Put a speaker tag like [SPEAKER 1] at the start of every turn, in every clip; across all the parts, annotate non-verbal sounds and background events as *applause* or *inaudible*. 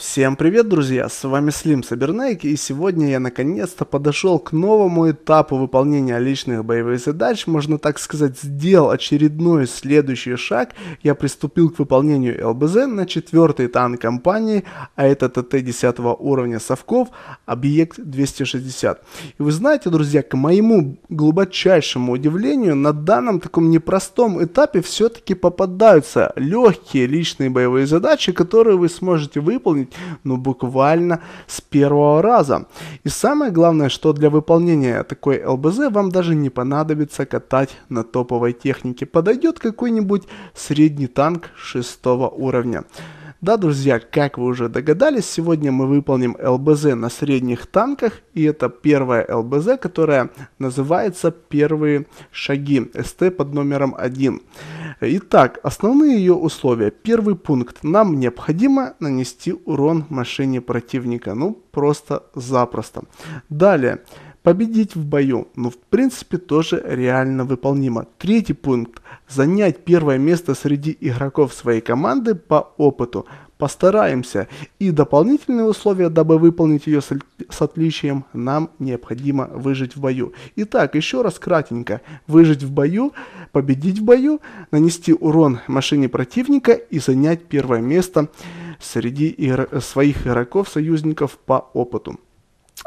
[SPEAKER 1] Всем привет, друзья! С вами Слим Сабернейк, и сегодня я наконец-то подошел к новому этапу выполнения личных боевых задач, можно так сказать, сделал очередной следующий шаг. Я приступил к выполнению ЛБЗ на четвертый танк компании, а это ТТ 10 уровня совков, объект 260. И вы знаете, друзья, к моему глубочайшему удивлению, на данном таком непростом этапе все-таки попадаются легкие личные боевые задачи, которые вы сможете выполнить *laughs* но ну, буквально с первого раза. И самое главное, что для выполнения такой ЛБЗ вам даже не понадобится катать на топовой технике. Подойдет какой-нибудь средний танк шестого уровня. Да, друзья, как вы уже догадались, сегодня мы выполним ЛБЗ на средних танках, и это первая ЛБЗ, которая называется «Первые шаги» СТ под номером 1. Итак, основные ее условия. Первый пункт. Нам необходимо нанести урон машине противника. Ну, просто-запросто. Далее победить в бою, но ну, в принципе тоже реально выполнимо. Третий пункт. Занять первое место среди игроков своей команды по опыту. Постараемся. И дополнительные условия, дабы выполнить ее с, отличием, нам необходимо выжить в бою. Итак, еще раз кратенько. Выжить в бою, победить в бою, нанести урон машине противника и занять первое место среди своих игроков-союзников по опыту.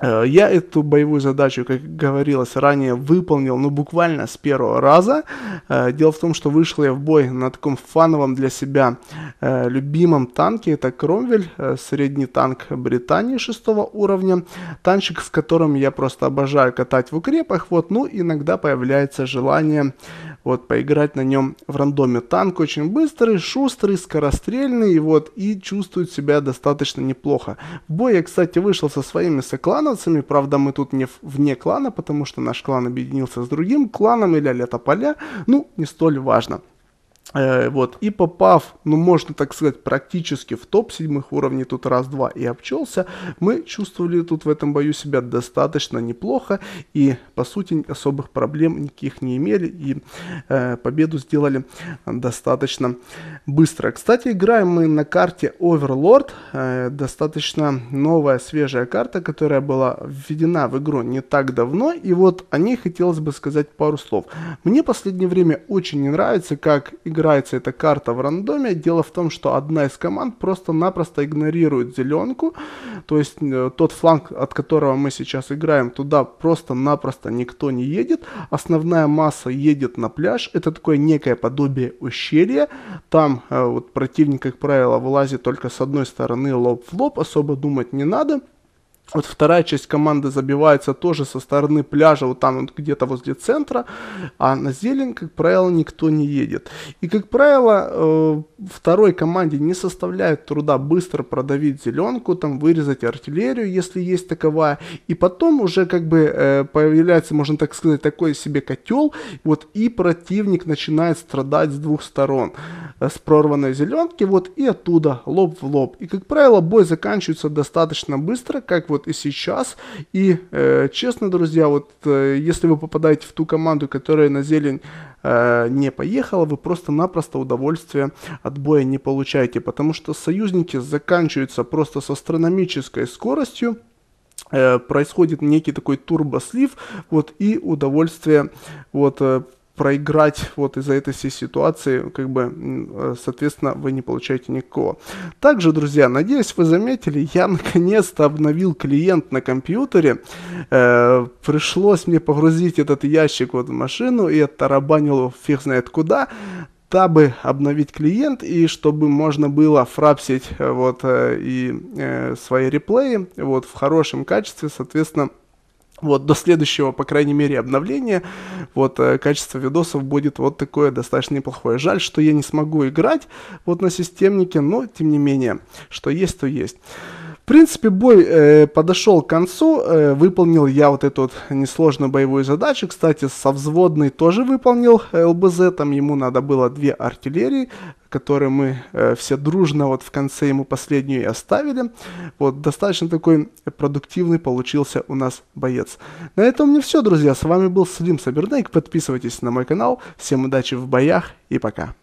[SPEAKER 1] Э, я эту боевую задачу, как говорилось ранее, выполнил, ну, буквально с первого раза. Э, дело в том, что вышел я в бой на таком фановом для себя э, любимом танке. Это Кромвель, средний танк Британии шестого уровня. Танчик, с которым я просто обожаю катать в укрепах. Вот, ну, иногда появляется желание вот поиграть на нем в рандоме. Танк очень быстрый, шустрый, скорострельный, и вот, и чувствует себя достаточно неплохо. В бой я, кстати, вышел со своими сокланами клановцами. Правда, мы тут не вне клана, потому что наш клан объединился с другим кланом или летополя. Ну, не столь важно. Э, вот. И попав, ну можно так сказать, практически в топ седьмых уровней, тут раз-два и обчелся, мы чувствовали тут в этом бою себя достаточно неплохо и, по сути, особых проблем никаких не имели и э, победу сделали достаточно быстро. Кстати, играем мы на карте Overlord, э, достаточно новая, свежая карта, которая была введена в игру не так давно, и вот о ней хотелось бы сказать пару слов. Мне в последнее время очень не нравится, как игра играется эта карта в рандоме. Дело в том, что одна из команд просто-напросто игнорирует зеленку, то есть э, тот фланг, от которого мы сейчас играем, туда просто-напросто никто не едет. Основная масса едет на пляж, это такое некое подобие ущелья. Там э, вот противник, как правило, вылазит только с одной стороны лоб в лоб, особо думать не надо. Вот вторая часть команды забивается тоже со стороны пляжа, вот там вот где-то возле центра, а на зелень, как правило, никто не едет. И, как правило, э, второй команде не составляет труда быстро продавить зеленку, там вырезать артиллерию, если есть таковая, и потом уже как бы э, появляется, можно так сказать, такой себе котел, вот и противник начинает страдать с двух сторон с прорванной зеленки, вот и оттуда, лоб в лоб. И, как правило, бой заканчивается достаточно быстро, как вот и сейчас. И, э, честно, друзья, вот э, если вы попадаете в ту команду, которая на зелень э, не поехала, вы просто-напросто удовольствие от боя не получаете, потому что союзники заканчиваются просто с астрономической скоростью э, происходит некий такой турбослив, вот, и удовольствие, вот, э, проиграть вот из-за этой всей ситуации, как бы, э, соответственно, вы не получаете никакого. Также, друзья, надеюсь, вы заметили, я наконец-то обновил клиент на компьютере. Э, пришлось мне погрузить этот ящик вот в машину и оттарабанил его фиг знает куда дабы обновить клиент и чтобы можно было фрапсить э, вот э, и свои реплеи вот в хорошем качестве, соответственно, вот, до следующего, по крайней мере, обновления, вот, э, качество видосов будет вот такое достаточно неплохое. Жаль, что я не смогу играть вот на системнике, но, тем не менее, что есть, то есть. В принципе, бой э, подошел к концу. Э, выполнил я вот эту вот несложную боевую задачу. Кстати, со взводной тоже выполнил э, ЛБЗ. Там ему надо было две артиллерии, которые мы э, все дружно вот в конце ему последнюю и оставили. Вот, достаточно такой продуктивный получился у нас боец. На этом мне все, друзья. С вами был Слим Сабернейк. Подписывайтесь на мой канал. Всем удачи в боях и пока.